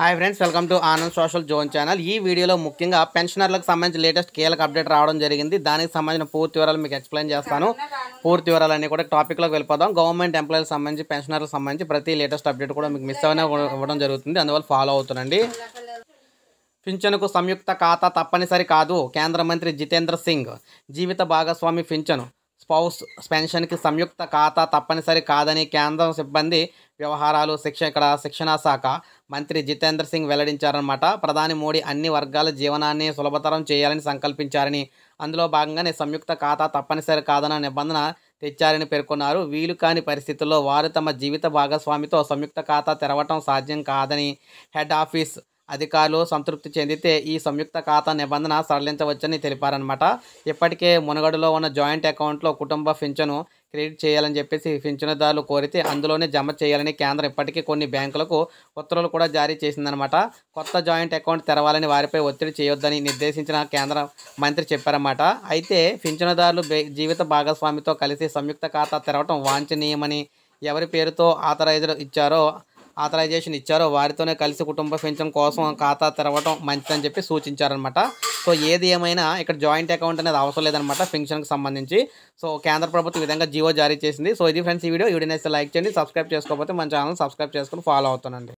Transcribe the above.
hi friends welcome to Anand social zone channel ఈ వీడియోలో ముఖ్యంగా పెన్షనర్లకు సంబంధించి లేటెస్ట్ కీలక అప్డేట్ రావడం జరిగింది దానికి సంబంధించిన పూర్తి వివరాలు మీకు ఎక్స్ప్లెయిన్ చేస్తాను పూర్తి వివరాలన్నీ కూడా టాపిక్లోకి వెళ్ళిపోదాం గవర్నమెంట్ ఎంప్లాయీలకు సంబంధించి పెన్షనర్లకు సంబంధించి ప్రతి లేటెస్ట్ అప్డేట్ కూడా మీకు మిస్ అయినా ఇవ్వడం జరుగుతుంది అందువల్ల ఫాలో అవుతుందండి పింఛనుకు సంయుక్త ఖాతా తప్పనిసరి కాదు కేంద్ర మంత్రి జితేంద్ర సింగ్ జీవిత భాగస్వామి పింఛను స్పౌస్ పెన్షన్కి సంయుక్త ఖాతా తప్పనిసరి కాదని కేంద్రం సిబ్బంది వ్యవహారాలు శిక్ష ఇక్కడ శిక్షణా శాఖ మంత్రి జితేంద్ర సింగ్ వెల్లడించారనమాట ప్రధాని మోడీ అన్ని వర్గాల జీవనాన్ని సులభతరం చేయాలని సంకల్పించారని అందులో భాగంగానే సంయుక్త ఖాతా తప్పనిసరి కాదన్న నిబంధన తెచ్చారని పేర్కొన్నారు వీలు కాని పరిస్థితుల్లో వారు తమ జీవిత భాగస్వామితో సంయుక్త ఖాతా తెరవటం సాధ్యం కాదని హెడ్ ఆఫీస్ అధికారులు సంతృప్తి చెందితే ఈ సంయుక్త ఖాతా నిబంధన సడలించవచ్చని తెలిపారనమాట ఇప్పటికే మునగడులో ఉన్న జాయింట్ అకౌంట్లో కుటుంబ పింఛను క్రెడిట్ చేయాలని చెప్పేసి పింఛనదారులు కోరితే అందులోనే జమ చేయాలని కేంద్రం ఇప్పటికీ కొన్ని బ్యాంకులకు ఉత్తర్వులు కూడా జారీ చేసిందనమాట కొత్త జాయింట్ అకౌంట్ తెరవాలని వారిపై ఒత్తిడి చేయొద్దని నిర్దేశించిన కేంద్ర మంత్రి చెప్పారన్నమాట అయితే పింఛనదారులు జీవిత భాగస్వామితో కలిసి సంయుక్త ఖాతా తెరవటం వాంఛనీయమని ఎవరి పేరుతో ఆథరైజర్ ఇచ్చారో ఆథరైజేషన్ ఇచ్చారో వారితోనే కలిసి కుటుంబ పెంచడం కోసం ఖాతా తెరవడం మంచిదని చెప్పి సూచించారనమాట సో ఏది ఏమైనా ఇక్కడ జాయింట్ అకౌంట్ అనేది అవసరం లేదనమాట పెన్షన్కి సంబంధించి సో కేంద్ర ప్రభుత్వం విధంగా జియో జారీ చేసింది సో ఇది ఫ్రెండ్స్ ఈ వీడియో వీడియో లైక్ చేయండి సబ్స్క్రైబ్ చేసుకోకపోతే మన ఛానల్ సబ్స్క్రైబ్ చేసుకుని ఫాలో అవుతానండి